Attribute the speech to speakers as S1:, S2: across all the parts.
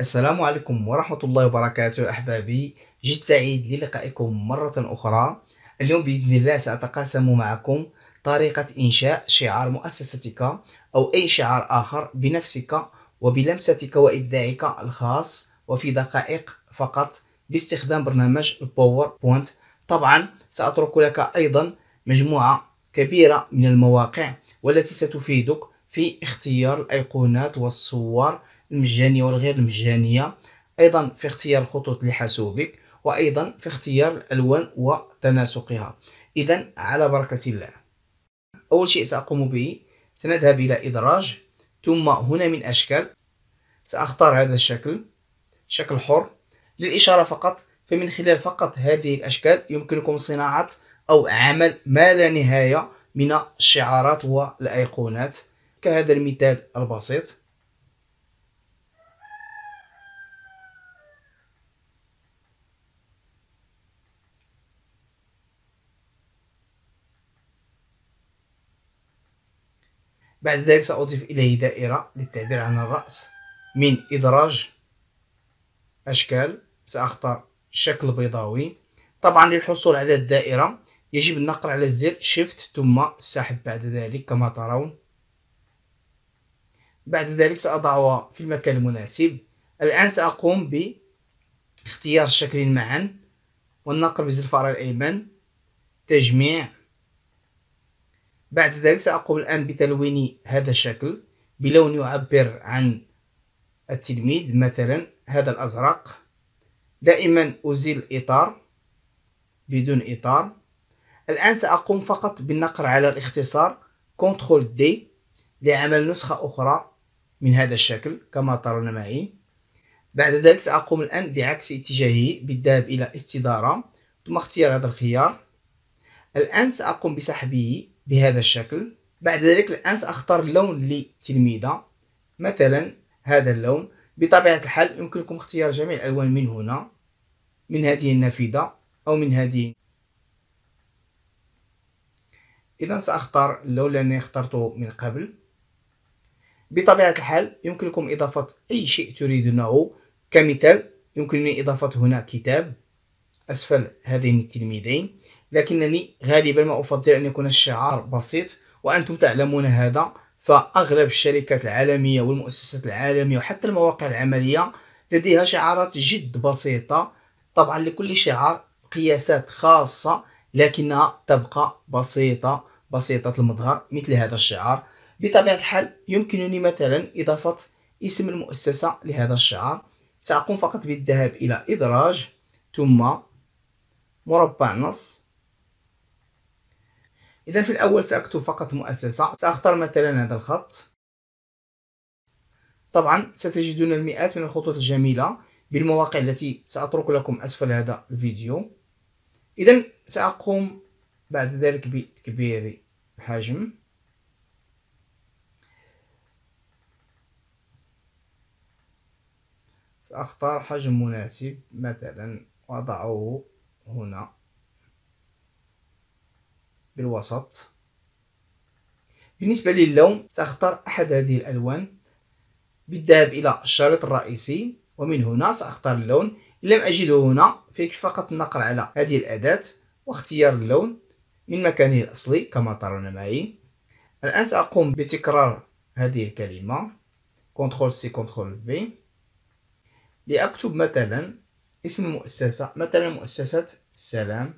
S1: السلام عليكم ورحمة الله وبركاته أحبابي جد سعيد للقائكم مرة أخرى اليوم بإذن الله سأتقاسم معكم طريقة إنشاء شعار مؤسستك أو أي شعار آخر بنفسك وبلمستك وإبداعك الخاص وفي دقائق فقط باستخدام برنامج الباوربوينت طبعا سأترك لك أيضا مجموعة كبيرة من المواقع والتي ستفيدك في اختيار الأيقونات والصور المجانيه والغير المجانيه ايضا في اختيار الخطوط لحاسوبك وايضا في اختيار الالوان وتناسقها اذا على بركه الله اول شيء ساقوم به سنذهب الى ادراج ثم هنا من اشكال ساختار هذا الشكل شكل حر للاشاره فقط فمن خلال فقط هذه الاشكال يمكنكم صناعه او عمل ما لا نهايه من الشعارات والايقونات كهذا المثال البسيط بعد ذلك سأضيف إليه دائرة للتعبير عن الرأس من إدراج أشكال سأختار شكل بيضاوي طبعا للحصول على الدائرة يجب النقر على الزر شيفت ثم السحب بعد ذلك كما ترون بعد ذلك سأضعها في المكان المناسب الآن سأقوم باختيار الشكلين معا والنقر بزر الفأرة الأيمن تجميع بعد ذلك سأقوم الآن بتلوين هذا الشكل بلون يعبر عن التلميذ مثلا هذا الأزرق دائما أزيل الإطار بدون إطار الآن سأقوم فقط بالنقر على الاختصار Ctrl D لعمل نسخة أخرى من هذا الشكل كما ترون معي بعد ذلك سأقوم الآن بعكس اتجاهه بالذهاب إلى استدارة ثم اختيار هذا الخيار الآن سأقوم بسحبه بهذا الشكل بعد ذلك الآن سأختار اللون للتلميذة مثلا هذا اللون بطبيعة الحال يمكنكم اختيار جميع الألوان من هنا من هذه النافذة أو من هذه إذا سأختار اللون لأنني اخترته من قبل بطبيعة الحال يمكنكم إضافة أي شيء تريدونه كمثال يمكنني إضافة هنا كتاب أسفل هذين التلميذين لكنني غالبا ما أفضل أن يكون الشعار بسيط وأنتم تعلمون هذا فأغلب الشركات العالمية والمؤسسات العالمية وحتى المواقع العملية لديها شعارات جد بسيطة طبعا لكل شعار قياسات خاصة لكنها تبقى بسيطة بسيطة المظهر مثل هذا الشعار بطبيعة الحال يمكنني مثلا إضافة اسم المؤسسة لهذا الشعار سأقوم فقط بالذهاب إلى إدراج ثم مربع نص إذا في الأول سأكتب فقط مؤسسة سأختار مثلا هذا الخط طبعا ستجدون المئات من الخطوط الجميلة بالمواقع التي سأترك لكم أسفل هذا الفيديو إذا سأقوم بعد ذلك بتكبير الحجم سأختار حجم مناسب مثلا وأضعه هنا بالوسط بالنسبة للون سأختار أحد هذه الألوان بالذهاب إلى الشريط الرئيسي ومن هنا سأختار اللون إن لم أجده هنا فيك فقط النقر على هذه الأداة واختيار اللون من مكانه الأصلي كما ترون معي الآن سأقوم بتكرار هذه الكلمة Ctrl C Ctrl V لأكتب مثلا اسم المؤسسة مثلا مؤسسة السلام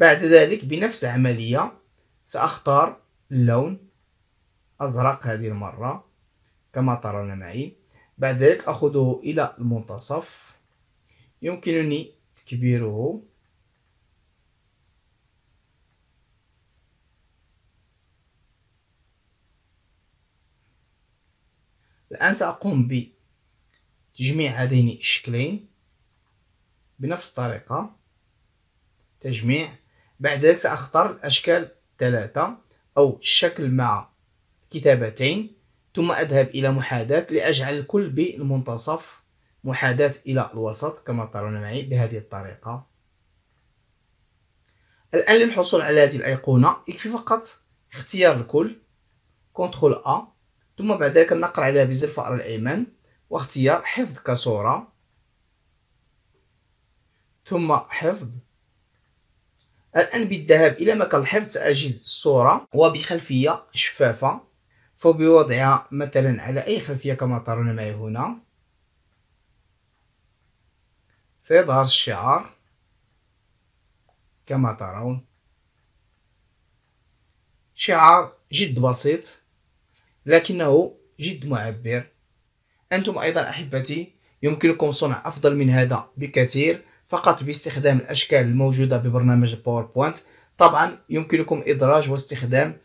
S1: بعد ذلك بنفس العملية سأختار اللون أزرق هذه المرة كما ترون معي بعد ذلك أخذه إلى المنتصف يمكنني تكبيره الآن سأقوم بتجميع هذين الشكلين بنفس الطريقة تجميع بعد ذلك سأختار الأشكال ثلاثة أو شكل مع كتابتين ثم أذهب إلى محاذاة لأجعل الكل بالمنتصف محاذاة إلى الوسط كما ترون معي بهذه الطريقة الآن للحصول على هذه الأيقونة يكفي فقط اختيار الكل كنترول أ ثم بعد ذلك نقر عليها بزر الفأر الأيمن واختيار حفظ كصورة ثم حفظ الآن بالذهاب إلى مكان الحفظ سأجد الصورة وبخلفية شفافة فبوضعها مثلا على أي خلفية كما ترون معي هنا سيظهر الشعار كما ترون شعار جد بسيط لكنه جد معبر أنتم أيضا أحبتي يمكنكم صنع أفضل من هذا بكثير فقط باستخدام الأشكال الموجودة ببرنامج باوربوينت طبعا يمكنكم إدراج واستخدام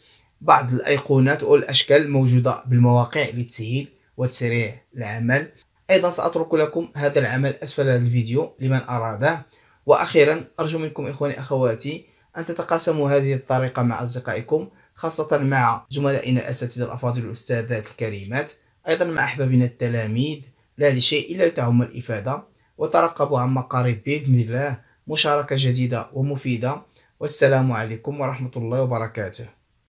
S1: بعض الأيقونات أو الأشكال الموجودة بالمواقع لتسهيل وتسريع العمل أيضا سأترك لكم هذا العمل أسفل هذا الفيديو لمن أراده وأخيرا أرجو منكم إخواني أخواتي أن تتقاسموا هذه الطريقة مع أصدقائكم خاصة مع زملائنا الأساتذة الأفاضل الأستاذات الكريمات أيضا مع أحبابنا التلاميذ لا لشيء إلا لتهم الإفادة وترقبوا عما قريب بإذن الله مشاركة جديدة ومفيدة والسلام عليكم ورحمة الله وبركاته